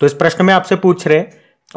तो इस प्रश्न में आपसे पूछ रहे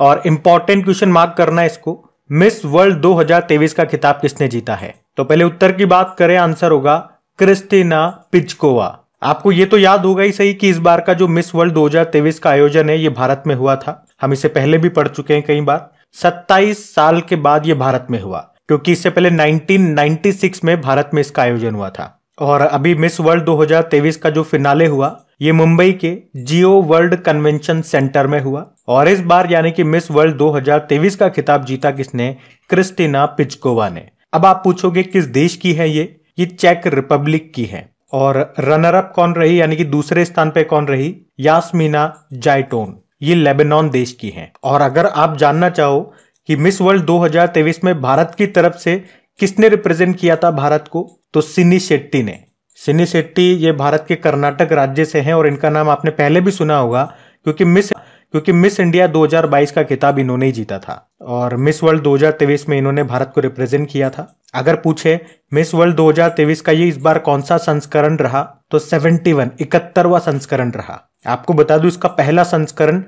और इंपॉर्टेंट क्वेश्चन मार्क करना है इसको मिस वर्ल्ड 2023 का खिताब किसने जीता है तो पहले उत्तर की बात करें आंसर होगा क्रिस्टीना पिचकोवा आपको ये तो याद होगा ही सही कि इस बार का जो मिस वर्ल्ड 2023 का आयोजन है ये भारत में हुआ था हम इसे पहले भी पढ़ चुके हैं कई बार 27 साल के बाद ये भारत में हुआ क्योंकि इससे पहले 1996 में भारत में इसका आयोजन हुआ था और अभी मिस वर्ल्ड 2023 का जो फिनाले हुआ ये मुंबई के जियो वर्ल्ड कन्वेंशन सेंटर में हुआ और इस बार यानी कि मिस वर्ल्ड 2023 का खिताब जीता किसने क्रिस्टिना पिचकोवा ने अब आप पूछोगे किस देश की है ये ये चेक रिपब्लिक की है और रनर अप कौन रही यानी कि दूसरे स्थान पे कौन रही यास्मीना जायटोन ये लेबेनॉन देश की हैं और अगर आप जानना चाहो कि मिस वर्ल्ड 2023 में भारत की तरफ से किसने रिप्रेजेंट किया था भारत को तो सिनी शेट्टी ने सिनी शेट्टी ये भारत के कर्नाटक राज्य से हैं और इनका नाम आपने पहले भी सुना होगा क्योंकि मिस क्योंकि मिस इंडिया 2022 का खिताब इन्होंने ही जीता था और मिस वर्ल्ड 2023 में इन्होंने भारत को रिप्रेजेंट किया था अगर पूछे मिस वर्ल्ड 2023 का ये इस बार कौन सा संस्करण रहा तो 71 इकहत्तरवा संस्करण रहा आपको बता दूं इसका पहला संस्करण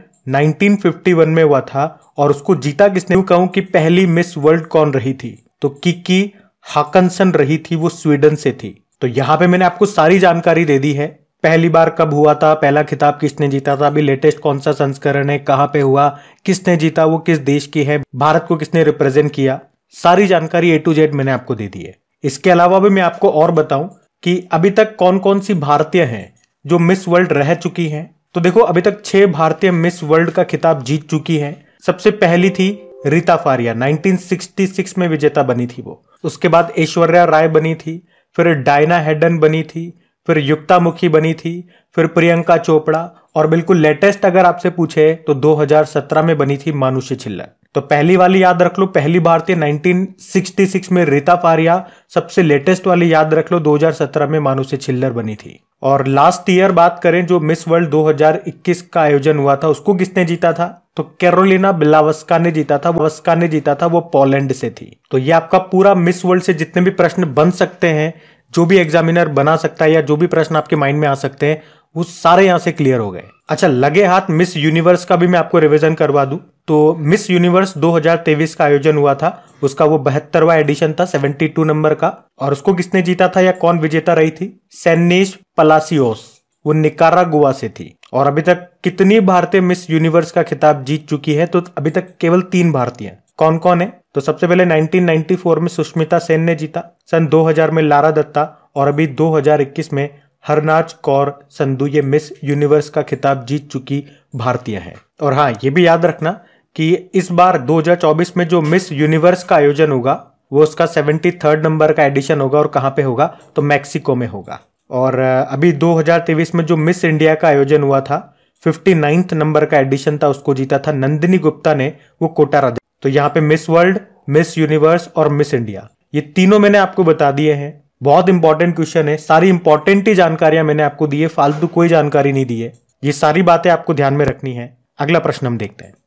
1951 में हुआ था और उसको जीता किसने कहूं कि पहली मिस वर्ल्ड कौन रही थी तो किकी हाकनसन रही थी वो स्वीडन से थी तो यहां पे मैंने आपको सारी जानकारी दे दी है पहली बार कब हुआ था पहला खिताब किसने जीता था अभी लेटेस्ट कौन सा संस्करण है कहाँ पे हुआ किसने जीता वो किस देश की है भारत को किसने रिप्रेजेंट किया सारी जानकारी ए टू जेड मैंने आपको दे दी है इसके अलावा भी मैं आपको और बताऊं कि अभी तक कौन कौन सी भारतीय हैं जो मिस वर्ल्ड रह चुकी हैं तो देखो अभी तक छह भारतीय मिस वर्ल्ड का खिताब जीत चुकी हैं सबसे पहली थी रीता फारिया 1966 में विजेता बनी थी वो उसके बाद ऐश्वर्या राय बनी थी फिर डायना हेडन बनी थी फिर युक्ता मुखी बनी थी फिर प्रियंका चोपड़ा और बिल्कुल लेटेस्ट अगर आपसे पूछे तो 2017 में बनी थी मानुषी छिल्लर तो पहली वाली याद रख लो पहली भारतीय 1966 में रीता पारिया सबसे लेटेस्ट वाली याद रख लो 2017 में मानो से छिल्लर बनी थी और लास्ट ईयर बात करें जो मिस वर्ल्ड 2021 का आयोजन हुआ था उसको किसने जीता था तो कैरोलिना बिलावस्का ने जीता था वस्का ने जीता था वो पोलैंड से थी तो ये आपका पूरा मिस वर्ल्ड से जितने भी प्रश्न बन सकते हैं जो भी एग्जामिनर बना सकता है या जो भी प्रश्न आपके माइंड में आ सकते हैं वो सारे यहां से क्लियर हो गए अच्छा लगे हाथ मिस यूनिवर्स का भी मैं आपको रिविजन करवा दूं तो मिस यूनिवर्स 2023 का आयोजन हुआ था उसका वो बहत्तरवा एडिशन था 72 नंबर का और उसको किसने जीता था या कौन विजेता रही थी सैनिश पलासियोस वो निकारा गोवा से थी और अभी तक कितनी भारतीय मिस यूनिवर्स का खिताब जीत चुकी है तो अभी तक केवल तीन भारतीय कौन कौन है तो सबसे पहले 1994 में सुष्मिता सेन ने जीता सन 2000 में लारा दत्ता और अभी 2021 में हरनाज कौर संधु ये मिस यूनिवर्स का खिताब जीत चुकी भारतीय हैं और हाँ ये भी याद रखना कि इस बार 2024 में जो मिस यूनिवर्स का आयोजन होगा वो उसका सेवेंटी थर्ड नंबर का एडिशन होगा और कहाँ पे होगा तो मैक्सिको में होगा और अभी 2023 में जो मिस इंडिया का आयोजन हुआ था फिफ्टी नाइन्थ नंबर का एडिशन था उसको जीता था नंदिनी गुप्ता ने वो कोटा तो यहाँ पे मिस वर्ल्ड मिस यूनिवर्स और मिस इंडिया ये तीनों मैंने आपको बता दिए हैं बहुत इंपॉर्टेंट क्वेश्चन है सारी इंपॉर्टेंट ही जानकारियां मैंने आपको दी है फालतू कोई जानकारी नहीं दी है ये सारी बातें आपको ध्यान में रखनी है अगला प्रश्न हम देखते हैं